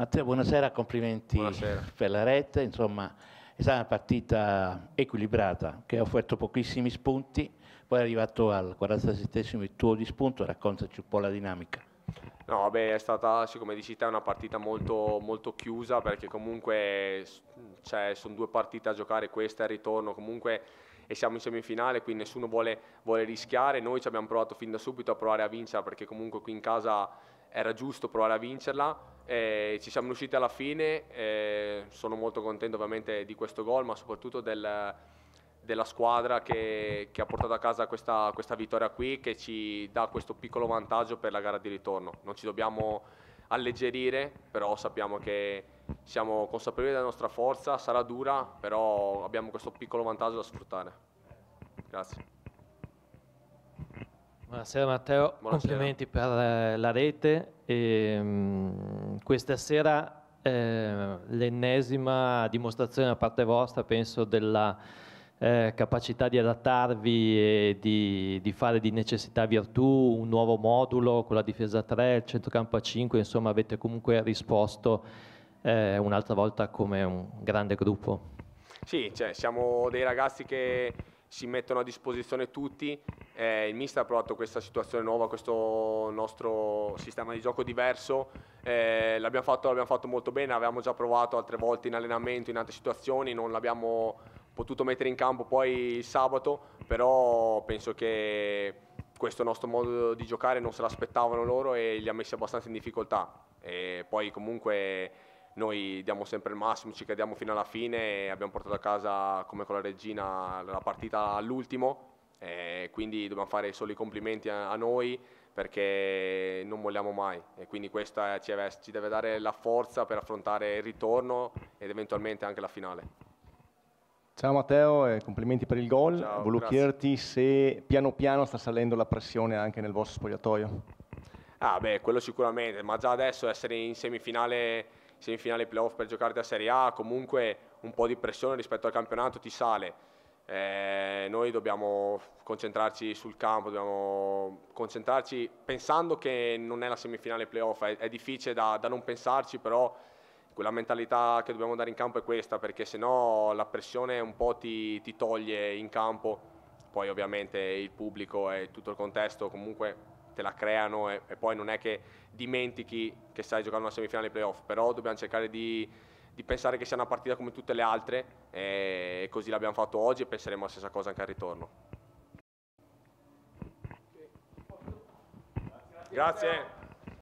Matteo, buonasera, complimenti buonasera. per la rete. Insomma, è stata una partita equilibrata che ha offerto pochissimi spunti, poi è arrivato al 47 il tuo di spunto, raccontaci un po' la dinamica. No, beh, è stata, siccome dici te, una partita molto, molto chiusa perché comunque cioè, sono due partite a giocare, questa e il ritorno, comunque e siamo in semifinale, quindi nessuno vuole, vuole rischiare, noi ci abbiamo provato fin da subito a provare a vincerla perché comunque qui in casa era giusto provare a vincerla, eh, ci siamo riusciti alla fine, eh, sono molto contento ovviamente di questo gol, ma soprattutto del, della squadra che, che, ha portato a casa questa, questa, vittoria qui, che ci dà questo piccolo vantaggio per la gara di ritorno. Non ci dobbiamo alleggerire, però sappiamo che siamo consapevoli della nostra forza, sarà dura, però abbiamo questo piccolo vantaggio da sfruttare. Grazie. Buonasera Matteo, Buonasera. complimenti per eh, la rete. E, ehm, mh, questa sera eh, l'ennesima dimostrazione da parte vostra, penso, della eh, capacità di adattarvi e di, di, fare di necessità virtù un nuovo modulo con la difesa 3, il centrocampo a 5, insomma avete comunque risposto eh, un'altra volta come un grande gruppo. Sì, cioè, siamo dei ragazzi che si mettono a disposizione tutti, eh, il mister ha provato questa situazione nuova, questo nostro sistema di gioco diverso, eh, l'abbiamo, fatto, l'abbiamo fatto molto bene, avevamo già provato altre volte in allenamento, in altre situazioni, non l'abbiamo potuto mettere in campo poi il sabato, però penso che questo nostro modo di giocare non se l'aspettavano loro e li ha messi abbastanza in difficoltà. E poi comunque noi diamo sempre il massimo, ci crediamo fino alla fine e abbiamo portato a casa come con la regina la partita all'ultimo eh, quindi dobbiamo fare solo i complimenti a, a, noi perché non molliamo mai e quindi questa ci deve, ci deve dare la forza per affrontare il ritorno ed eventualmente anche la finale. Ciao Matteo e complimenti per il gol. Ciao, Volevo grazie. chiederti se piano piano sta salendo la pressione anche nel vostro spogliatoio. Ah beh, quello sicuramente, ma già adesso essere in semifinale, semifinale playoff per giocare da Serie A, comunque un po' di pressione rispetto al campionato ti sale. Eh, noi dobbiamo concentrarci sul campo, dobbiamo concentrarci pensando che non è la semifinale playoff, è, è difficile da, da, non pensarci, però quella mentalità che dobbiamo dare in campo è questa, perché se no la pressione un po' ti, ti toglie in campo, poi ovviamente il pubblico e tutto il contesto comunque te la creano e, e poi non è che dimentichi che stai giocando una semifinale playoff, però dobbiamo cercare di di pensare che sia una partita come tutte le altre, eh, e così l'abbiamo fatto oggi e penseremo la stessa cosa anche al ritorno. Grazie.